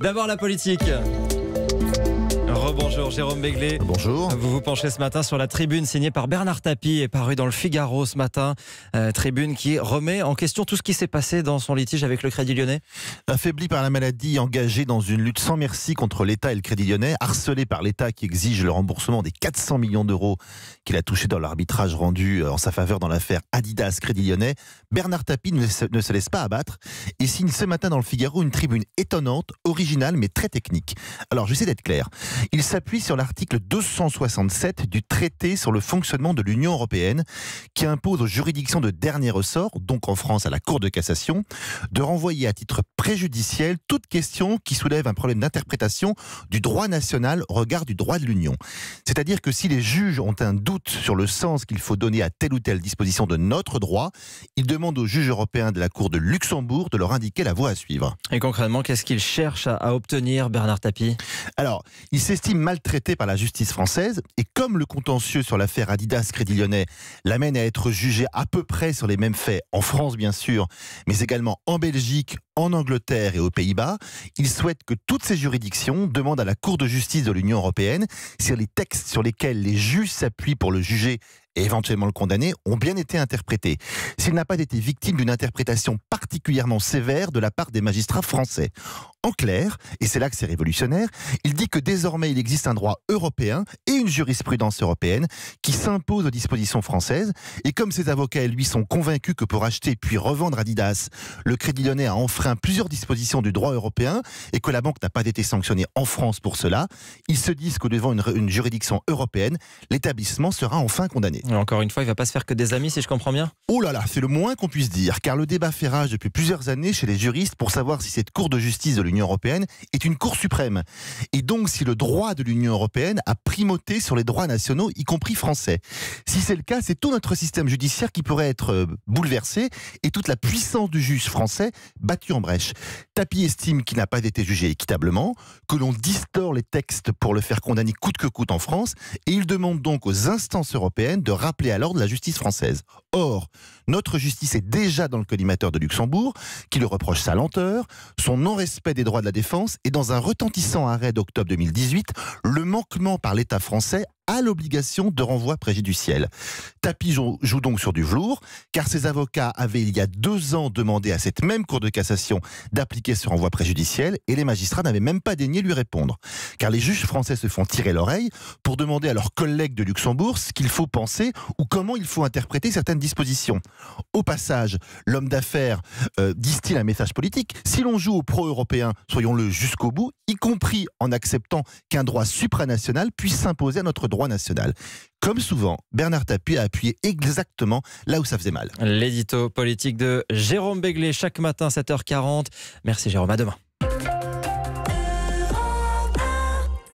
D'abord la politique. Bonjour Jérôme Béglé. Bonjour. Vous vous penchez ce matin sur la tribune signée par Bernard Tapie et parue dans le Figaro ce matin. Euh, tribune qui remet en question tout ce qui s'est passé dans son litige avec le Crédit Lyonnais. Affaibli par la maladie, engagé dans une lutte sans merci contre l'État et le Crédit Lyonnais, harcelé par l'État qui exige le remboursement des 400 millions d'euros qu'il a touchés dans l'arbitrage rendu euh, en sa faveur dans l'affaire Adidas Crédit Lyonnais, Bernard Tapie ne se, ne se laisse pas abattre et signe ce matin dans le Figaro une tribune étonnante, originale mais très technique. Alors j'essaie d'être clair. Il s'appuie sur l'article 267 du traité sur le fonctionnement de l'Union européenne qui impose aux juridictions de dernier ressort, donc en France à la Cour de cassation, de renvoyer à titre préjudiciel toute question qui soulève un problème d'interprétation du droit national au regard du droit de l'Union. C'est-à-dire que si les juges ont un doute sur le sens qu'il faut donner à telle ou telle disposition de notre droit, ils demandent aux juges européens de la Cour de Luxembourg de leur indiquer la voie à suivre. Et concrètement, qu'est-ce qu'ils cherchent à, obtenir, Bernard Tapie Alors, il s'estime maltraité par la justice française et comme le contentieux sur l'affaire Adidas Crédit l'amène à être jugé à peu près sur les mêmes faits en France bien sûr, mais également en Belgique, en Angleterre et aux Pays-Bas, il souhaite que toutes ces juridictions demandent à la Cour de justice de l'Union européenne si les textes sur lesquels les juges s'appuient pour le juger et éventuellement le condamné ont bien été interprétés. S'il n'a pas été victime d'une interprétation particulièrement sévère de la part des magistrats français. En clair, et c'est là que c'est révolutionnaire, il dit que désormais il existe un droit européen et une jurisprudence européenne qui s'impose aux dispositions françaises. Et comme ses avocats et lui sont convaincus que pour acheter puis revendre Adidas, le Crédit Lyonnais a enfreint plusieurs dispositions du droit européen et que la banque n'a pas été sanctionnée en France pour cela, ils se disent que devant une juridiction européenne, l'établissement sera enfin condamné. Encore une fois, il va pas se faire que des amis, si je comprends bien Oh là là, c'est le moins qu'on puisse dire, car le débat fait rage depuis plusieurs années chez les juristes pour savoir si cette Cour de justice de l'Union européenne est une Cour suprême, et donc si le droit de l'Union européenne a primauté sur les droits nationaux, y compris français. Si c'est le cas, c'est tout notre système judiciaire qui pourrait être euh, bouleversé, et toute la puissance du juge français battue en brèche. Tapi estime qu'il n'a pas été jugé équitablement, que l'on distord les textes pour le faire condamner coûte que coûte en France, et il demande donc aux instances européennes de de rappeler à l'ordre la justice française. Or, notre justice est déjà dans le collimateur de Luxembourg, qui le reproche sa lenteur, son non-respect des droits de la défense, et dans un retentissant arrêt d'octobre 2018, le manquement par l'État français à l'obligation de renvoi préjudiciel. Tapi joue donc sur du velours, car ses avocats avaient il y a deux ans demandé à cette même Cour de cassation d'appliquer ce renvoi préjudiciel, et les magistrats n'avaient même pas daigné lui répondre. Car les juges français se font tirer l'oreille pour demander à leurs collègues de Luxembourg ce qu'il faut penser ou comment il faut interpréter certaines dispositions. Au passage, l'homme d'affaires euh, distille un message politique. Si l'on joue au pro-européen, soyons-le jusqu'au bout, y compris en acceptant qu'un droit supranational puisse s'imposer à notre droit national. Comme souvent, Bernard Tapie a appuyé exactement là où ça faisait mal. L'édito politique de Jérôme Béglé chaque matin 7h40. Merci Jérôme, à demain.